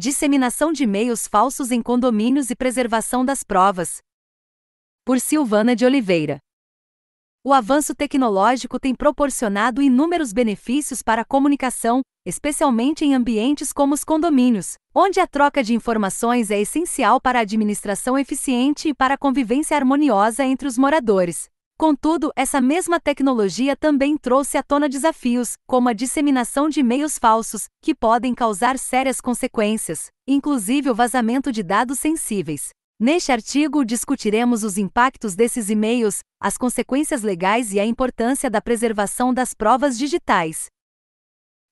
disseminação de e-mails falsos em condomínios e preservação das provas. Por Silvana de Oliveira. O avanço tecnológico tem proporcionado inúmeros benefícios para a comunicação, especialmente em ambientes como os condomínios, onde a troca de informações é essencial para a administração eficiente e para a convivência harmoniosa entre os moradores. Contudo, essa mesma tecnologia também trouxe à tona desafios, como a disseminação de e-mails falsos, que podem causar sérias consequências, inclusive o vazamento de dados sensíveis. Neste artigo, discutiremos os impactos desses e-mails, as consequências legais e a importância da preservação das provas digitais.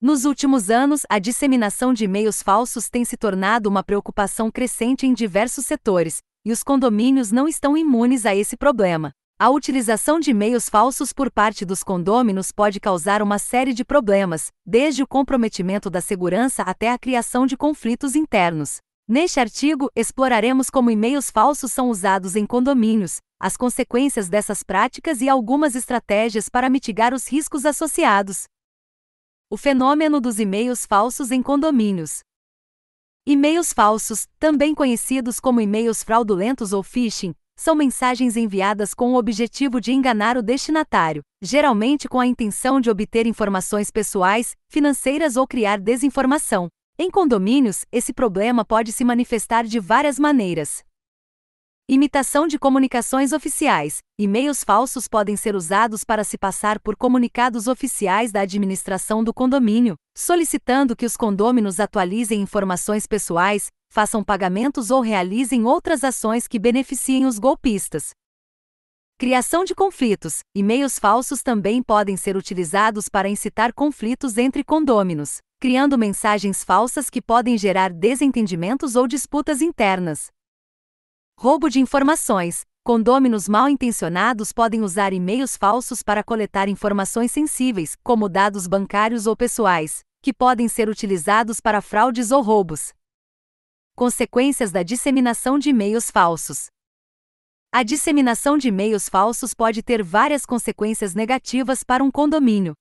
Nos últimos anos, a disseminação de e-mails falsos tem se tornado uma preocupação crescente em diversos setores, e os condomínios não estão imunes a esse problema. A utilização de e-mails falsos por parte dos condôminos pode causar uma série de problemas, desde o comprometimento da segurança até a criação de conflitos internos. Neste artigo, exploraremos como e-mails falsos são usados em condomínios, as consequências dessas práticas e algumas estratégias para mitigar os riscos associados. O fenômeno dos e-mails falsos em condomínios. E-mails falsos, também conhecidos como e-mails fraudulentos ou phishing, são mensagens enviadas com o objetivo de enganar o destinatário, geralmente com a intenção de obter informações pessoais, financeiras ou criar desinformação. Em condomínios, esse problema pode se manifestar de várias maneiras. Imitação de comunicações oficiais. E-mails falsos podem ser usados para se passar por comunicados oficiais da administração do condomínio, solicitando que os condôminos atualizem informações pessoais, façam pagamentos ou realizem outras ações que beneficiem os golpistas. Criação de conflitos. E-mails falsos também podem ser utilizados para incitar conflitos entre condôminos, criando mensagens falsas que podem gerar desentendimentos ou disputas internas. Roubo de informações. Condôminos mal intencionados podem usar e-mails falsos para coletar informações sensíveis, como dados bancários ou pessoais, que podem ser utilizados para fraudes ou roubos. Consequências da disseminação de e-mails falsos. A disseminação de e-mails falsos pode ter várias consequências negativas para um condomínio,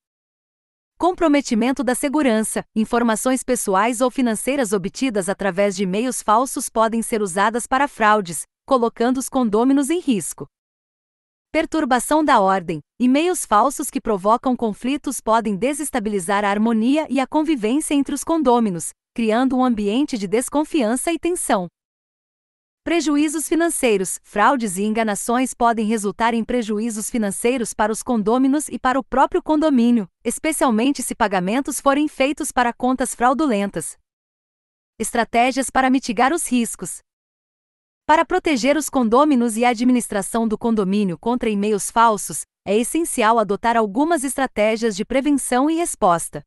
comprometimento da segurança, informações pessoais ou financeiras obtidas através de e-mails falsos podem ser usadas para fraudes, colocando os condôminos em risco. Perturbação da ordem. E-mails falsos que provocam conflitos podem desestabilizar a harmonia e a convivência entre os condôminos, criando um ambiente de desconfiança e tensão. Prejuízos financeiros: fraudes e enganações podem resultar em prejuízos financeiros para os condôminos e para o próprio condomínio, especialmente se pagamentos forem feitos para contas fraudulentas. Estratégias para mitigar os riscos: Para proteger os condôminos e a administração do condomínio contra e-mails falsos, é essencial adotar algumas estratégias de prevenção e resposta.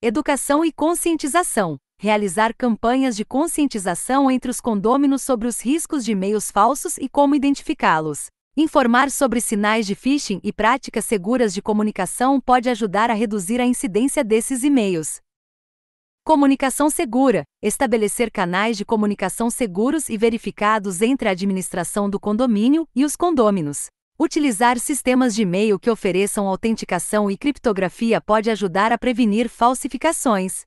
Educação e conscientização realizar campanhas de conscientização entre os condôminos sobre os riscos de e-mails falsos e como identificá-los. Informar sobre sinais de phishing e práticas seguras de comunicação pode ajudar a reduzir a incidência desses e-mails. Comunicação segura. Estabelecer canais de comunicação seguros e verificados entre a administração do condomínio e os condôminos. Utilizar sistemas de e-mail que ofereçam autenticação e criptografia pode ajudar a prevenir falsificações.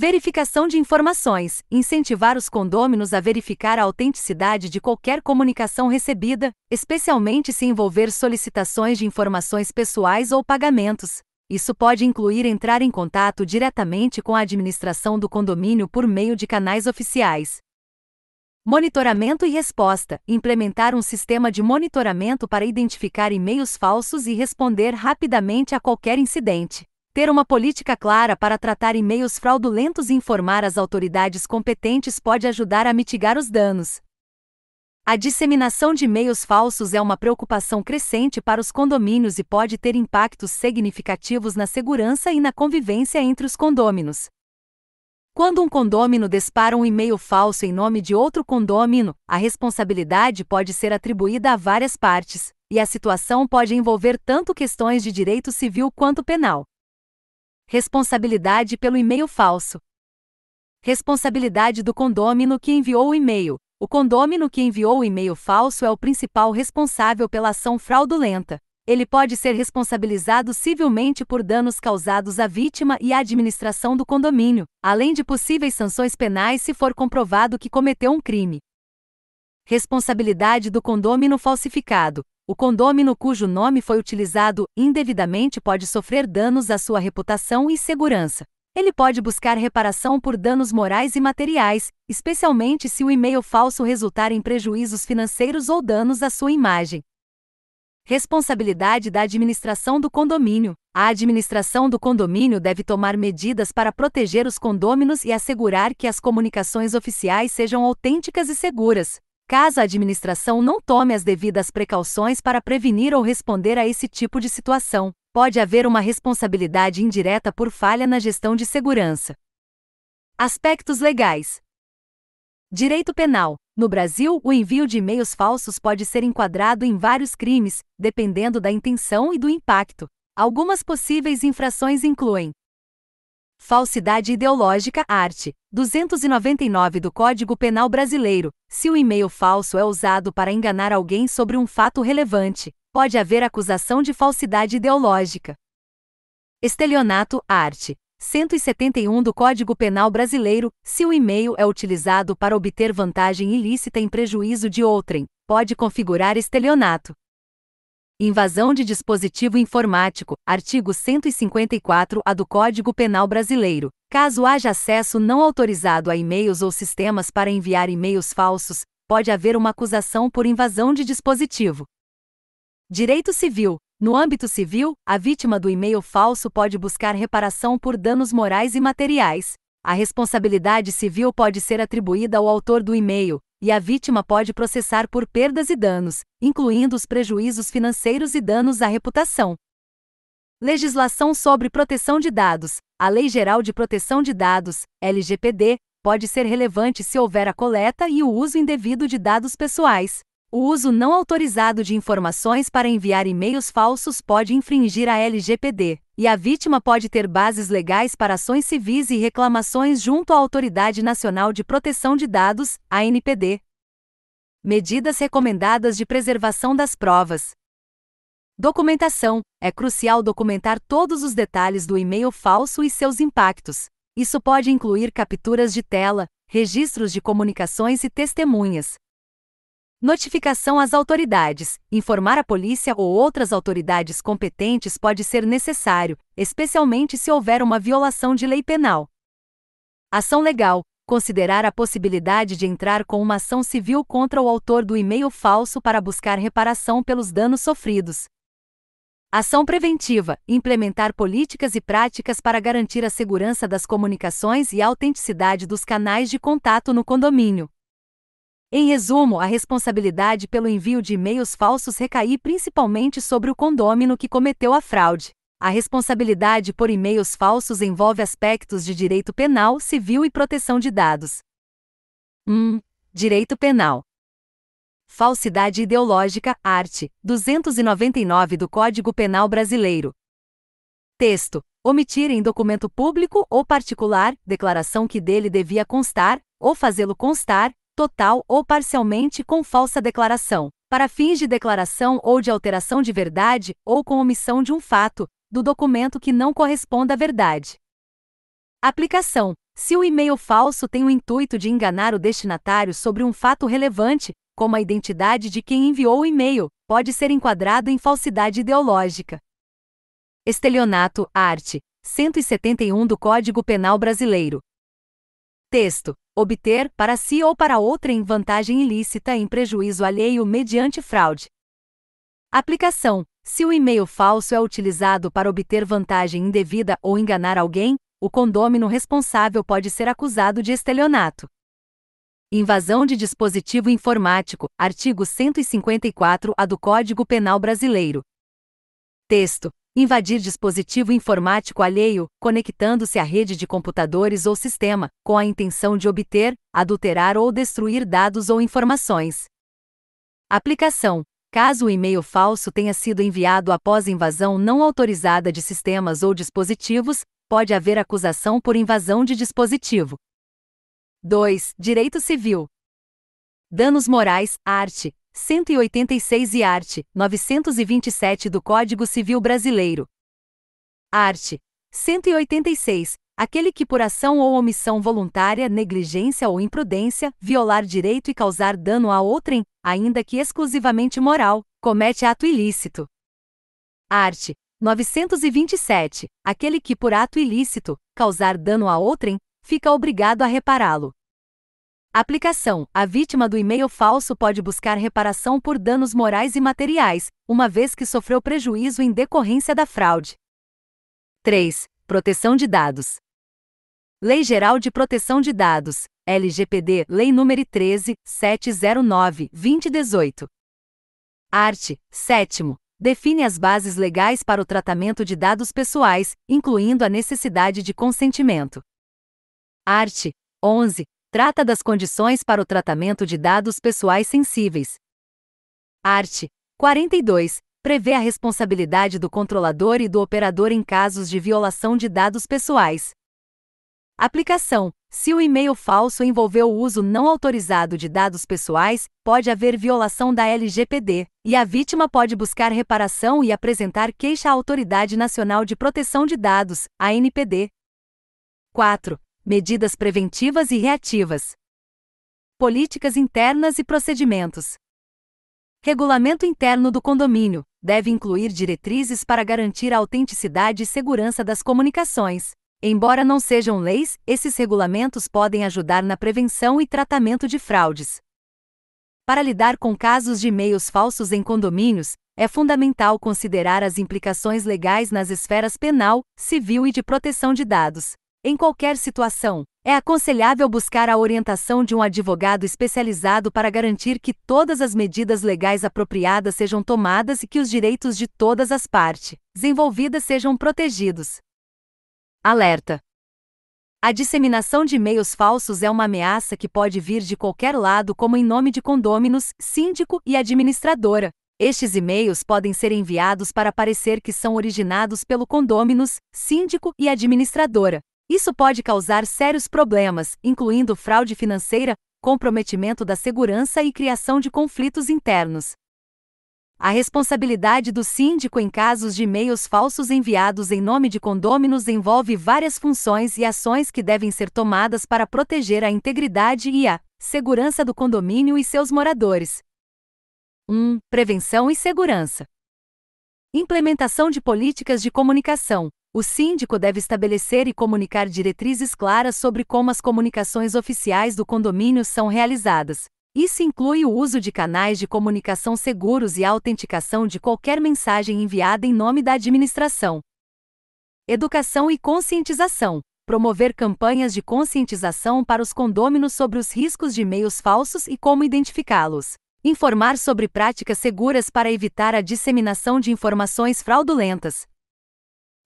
Verificação de informações. Incentivar os condôminos a verificar a autenticidade de qualquer comunicação recebida, especialmente se envolver solicitações de informações pessoais ou pagamentos. Isso pode incluir entrar em contato diretamente com a administração do condomínio por meio de canais oficiais. Monitoramento e resposta: implementar um sistema de monitoramento para identificar e-mails falsos e responder rapidamente a qualquer incidente ter uma política clara para tratar e-mails fraudulentos e informar as autoridades competentes pode ajudar a mitigar os danos. A disseminação de e-mails falsos é uma preocupação crescente para os condomínios e pode ter impactos significativos na segurança e na convivência entre os condôminos. Quando um condômino dispara um e-mail falso em nome de outro condômino, a responsabilidade pode ser atribuída a várias partes, e a situação pode envolver tanto questões de direito civil quanto penal. Responsabilidade pelo e-mail falso. Responsabilidade do condômino que enviou o e-mail. O condômino que enviou o e-mail falso é o principal responsável pela ação fraudulenta. Ele pode ser responsabilizado civilmente por danos causados à vítima e à administração do condomínio, além de possíveis sanções penais se for comprovado que cometeu um crime. Responsabilidade do condômino falsificado. O condômino cujo nome foi utilizado indevidamente pode sofrer danos à sua reputação e segurança. Ele pode buscar reparação por danos morais e materiais, especialmente se o e-mail falso resultar em prejuízos financeiros ou danos à sua imagem. Responsabilidade da administração do condomínio. A administração do condomínio deve tomar medidas para proteger os condôminos e assegurar que as comunicações oficiais sejam autênticas e seguras caso a administração não tome as devidas precauções para prevenir ou responder a esse tipo de situação, pode haver uma responsabilidade indireta por falha na gestão de segurança. Aspectos legais: Direito Penal. No Brasil, o envio de e-mails falsos pode ser enquadrado em vários crimes, dependendo da intenção e do impacto. Algumas possíveis infrações incluem Falsidade ideológica, art. 299 do Código Penal Brasileiro. Se o e-mail falso é usado para enganar alguém sobre um fato relevante, pode haver acusação de falsidade ideológica. Estelionato, art. 171 do Código Penal Brasileiro, se o e-mail é utilizado para obter vantagem ilícita em prejuízo de outrem, pode configurar estelionato. Invasão de dispositivo informático, artigo 154 A do Código Penal Brasileiro. Caso haja acesso não autorizado a e-mails ou sistemas para enviar e-mails falsos, pode haver uma acusação por invasão de dispositivo. Direito Civil. No âmbito civil, a vítima do e-mail falso pode buscar reparação por danos morais e materiais, a responsabilidade civil pode ser atribuída ao autor do e-mail, e a vítima pode processar por perdas e danos, incluindo os prejuízos financeiros e danos à reputação. Legislação sobre proteção de dados. A Lei Geral de Proteção de Dados, LGPD, pode ser relevante se houver a coleta e o uso indevido de dados pessoais, o uso não autorizado de informações para enviar e-mails falsos pode infringir a LGPD, e a vítima pode ter bases legais para ações civis e reclamações junto à Autoridade Nacional de Proteção de Dados, ANPD. Medidas recomendadas de preservação das provas. Documentação: é crucial documentar todos os detalhes do e-mail falso e seus impactos. Isso pode incluir capturas de tela, registros de comunicações e testemunhas. Notificação às autoridades. Informar a polícia ou outras autoridades competentes pode ser necessário, especialmente se houver uma violação de lei penal. Ação legal. Considerar a possibilidade de entrar com uma ação civil contra o autor do e-mail falso para buscar reparação pelos danos sofridos. Ação preventiva. Implementar políticas e práticas para garantir a segurança das comunicações e a autenticidade dos canais de contato no condomínio. Em resumo, a responsabilidade pelo envio de e-mails falsos recai principalmente sobre o condômino que cometeu a fraude. A responsabilidade por e-mails falsos envolve aspectos de direito penal, civil e proteção de dados. 1. Hum, direito penal. Falsidade ideológica, art. 299 do Código Penal Brasileiro. Texto: Omitir em documento público ou particular declaração que dele devia constar, ou fazê-lo constar, total ou parcialmente com falsa declaração, para fins de declaração ou de alteração de verdade ou com omissão de um fato, do documento que não corresponda à verdade. Aplicação: Se o e-mail falso tem o intuito de enganar o destinatário sobre um fato relevante, como a identidade de quem enviou o e-mail, pode ser enquadrado em falsidade ideológica. Estelionato, art. 171 do Código Penal Brasileiro. Texto: obter, para si ou para outra em vantagem ilícita em prejuízo alheio mediante fraude. Aplicação: Se o e-mail falso é utilizado para obter vantagem indevida ou enganar alguém, o condômino responsável pode ser acusado de estelionato. Invasão de dispositivo informático, artigo 154-A do Código Penal Brasileiro. Texto: Invadir dispositivo informático alheio, conectando-se à rede de computadores ou sistema, com a intenção de obter, adulterar ou destruir dados ou informações. Aplicação: Caso o e-mail falso tenha sido enviado após invasão não autorizada de sistemas ou dispositivos, pode haver acusação por invasão de dispositivo. 2. Direito Civil. Danos morais, Arte. 186 e art. 927 do Código Civil Brasileiro. Art. 186. Aquele que por ação ou omissão voluntária, negligência ou imprudência, violar direito e causar dano a outrem, ainda que exclusivamente moral, comete ato ilícito. Art. 927. Aquele que por ato ilícito causar dano a outrem, fica obrigado a repará-lo. Aplicação: A vítima do e-mail falso pode buscar reparação por danos morais e materiais, uma vez que sofreu prejuízo em decorrência da fraude. 3. Proteção de dados. Lei Geral de Proteção de Dados, LGPD, Lei nº 13 709 2018. Art. 7 define as bases legais para o tratamento de dados pessoais, incluindo a necessidade de consentimento. Art. 11 Trata das condições para o tratamento de dados pessoais sensíveis. Art. 42. Prevê a responsabilidade do controlador e do operador em casos de violação de dados pessoais. Aplicação: Se o e-mail falso envolveu o uso não autorizado de dados pessoais, pode haver violação da LGPD, e a vítima pode buscar reparação e apresentar queixa à Autoridade Nacional de Proteção de Dados, ANPD. 4 medidas preventivas e reativas, políticas internas e procedimentos. Regulamento interno do condomínio deve incluir diretrizes para garantir a autenticidade e segurança das comunicações. Embora não sejam leis, esses regulamentos podem ajudar na prevenção e tratamento de fraudes. Para lidar com casos de e-mails falsos em condomínios, é fundamental considerar as implicações legais nas esferas penal, civil e de proteção de dados. Em qualquer situação, é aconselhável buscar a orientação de um advogado especializado para garantir que todas as medidas legais apropriadas sejam tomadas e que os direitos de todas as partes envolvidas sejam protegidos. Alerta: A disseminação de e-mails falsos é uma ameaça que pode vir de qualquer lado, como em nome de condôminos, síndico e administradora. Estes e-mails podem ser enviados para parecer que são originados pelo condôminos, síndico e administradora, isso pode causar sérios problemas, incluindo fraude financeira, comprometimento da segurança e criação de conflitos internos. A responsabilidade do síndico em casos de e-mails falsos enviados em nome de condôminos envolve várias funções e ações que devem ser tomadas para proteger a integridade e a segurança do condomínio e seus moradores. 1. Prevenção e segurança. Implementação de políticas de comunicação. O síndico deve estabelecer e comunicar diretrizes claras sobre como as comunicações oficiais do condomínio são realizadas. Isso inclui o uso de canais de comunicação seguros e a autenticação de qualquer mensagem enviada em nome da administração. Educação e conscientização. Promover campanhas de conscientização para os condôminos sobre os riscos de e-mails falsos e como identificá-los. Informar sobre práticas seguras para evitar a disseminação de informações fraudulentas.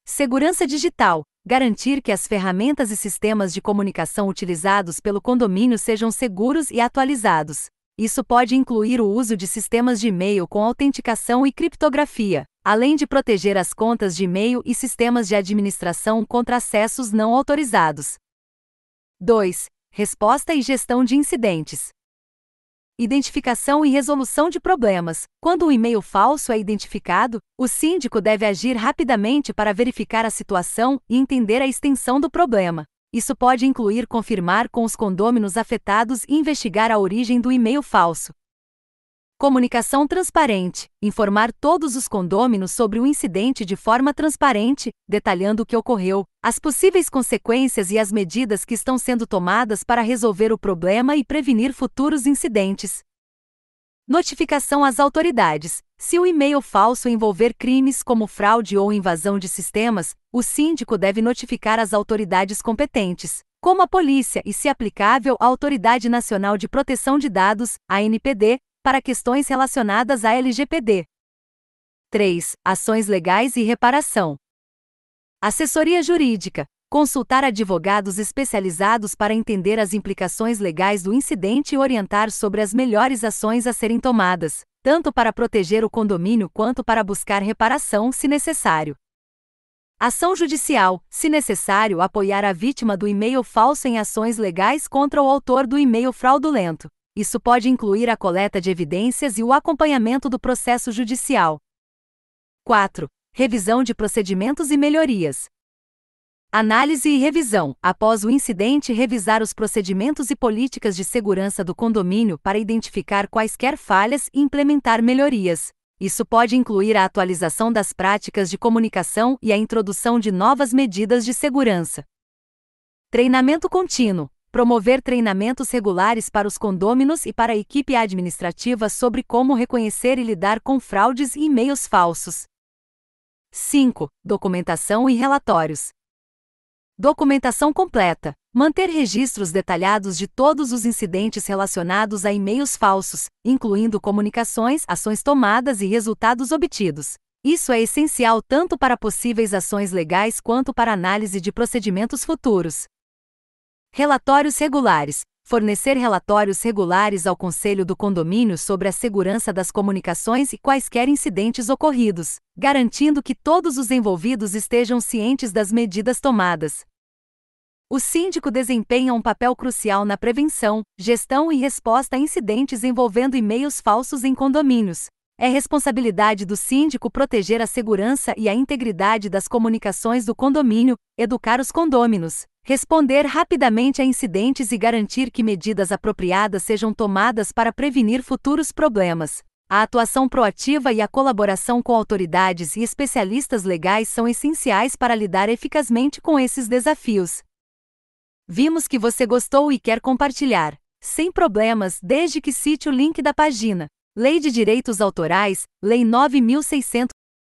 Segurança digital garantir que as ferramentas e sistemas de comunicação utilizados pelo condomínio sejam seguros e atualizados. Isso pode incluir o uso de sistemas de e-mail com autenticação e criptografia, além de proteger as contas de e-mail e sistemas de administração contra acessos não autorizados. 2. Resposta e gestão de incidentes. Identificação e resolução de problemas. Quando um e-mail falso é identificado, o síndico deve agir rapidamente para verificar a situação e entender a extensão do problema. Isso pode incluir confirmar com os condôminos afetados e investigar a origem do e-mail falso. Comunicação transparente. Informar todos os condôminos sobre o incidente de forma transparente, detalhando o que ocorreu, as possíveis consequências e as medidas que estão sendo tomadas para resolver o problema e prevenir futuros incidentes. Notificação às autoridades. Se o e-mail falso envolver crimes como fraude ou invasão de sistemas, o síndico deve notificar as autoridades competentes como a polícia e, se aplicável, a Autoridade Nacional de Proteção de Dados, ANPD, para questões relacionadas à LGPD. 3. Ações legais e reparação. Assessoria jurídica. Consultar advogados especializados para entender as implicações legais do incidente e orientar sobre as melhores ações a serem tomadas, tanto para proteger o condomínio quanto para buscar reparação, se necessário. Ação judicial, se necessário, apoiar a vítima do e-mail falso em ações legais contra o autor do e-mail fraudulento. Isso pode incluir a coleta de evidências e o acompanhamento do processo judicial. 4. Revisão de procedimentos e melhorias. Análise e revisão. Após o incidente, revisar os procedimentos e políticas de segurança do condomínio para identificar quaisquer falhas e implementar melhorias. Isso pode incluir a atualização das práticas de comunicação e a introdução de novas medidas de segurança. Treinamento contínuo promover treinamentos regulares para os condôminos e para a equipe administrativa sobre como reconhecer e lidar com fraudes e e-mails falsos. 5. Documentação e relatórios. Documentação completa. Manter registros detalhados de todos os incidentes relacionados a e-mails falsos, incluindo comunicações, ações tomadas e resultados obtidos. Isso é essencial tanto para possíveis ações legais quanto para análise de procedimentos futuros. Relatórios regulares. Fornecer relatórios regulares ao Conselho do Condomínio sobre a segurança das comunicações e quaisquer incidentes ocorridos, garantindo que todos os envolvidos estejam cientes das medidas tomadas. O síndico desempenha um papel crucial na prevenção, gestão e resposta a incidentes envolvendo e-mails falsos em condomínios. É responsabilidade do síndico proteger a segurança e a integridade das comunicações do condomínio, educar os condôminos, Responder rapidamente a incidentes e garantir que medidas apropriadas sejam tomadas para prevenir futuros problemas. A atuação proativa e a colaboração com autoridades e especialistas legais são essenciais para lidar eficazmente com esses desafios. Vimos que você gostou e quer compartilhar. Sem problemas, desde que cite o link da página. Lei de Direitos Autorais, Lei 9600.